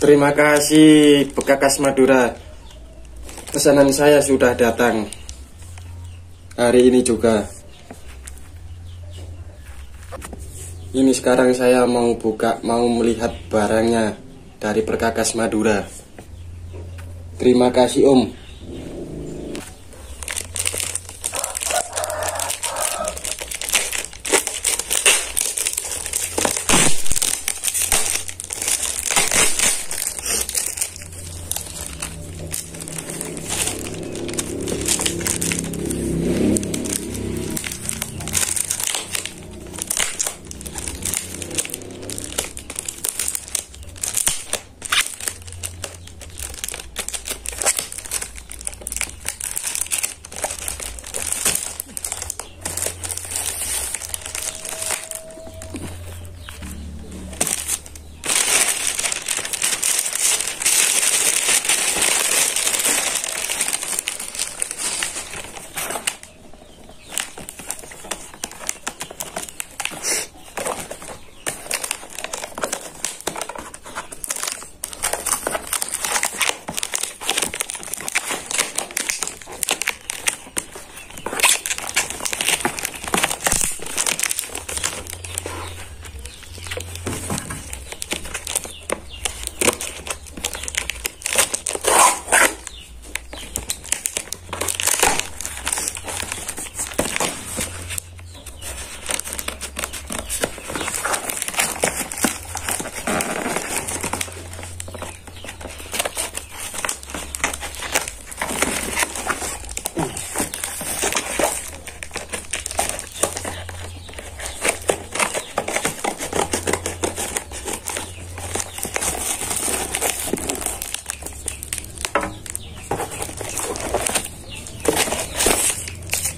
Terima kasih Bekakas Madura Pesanan saya sudah datang Hari ini juga Ini sekarang saya mau buka Mau melihat barangnya Dari Perkakas Madura Terima kasih Om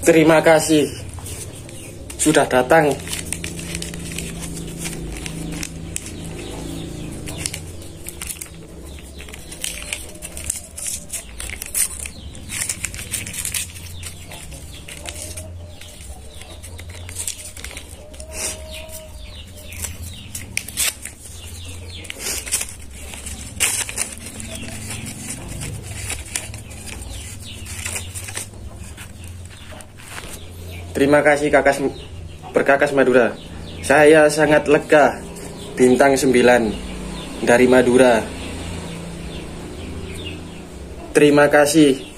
Terima kasih sudah datang Terima kasih Kakas berkakas Madura. Saya sangat lega bintang 9 dari Madura. Terima kasih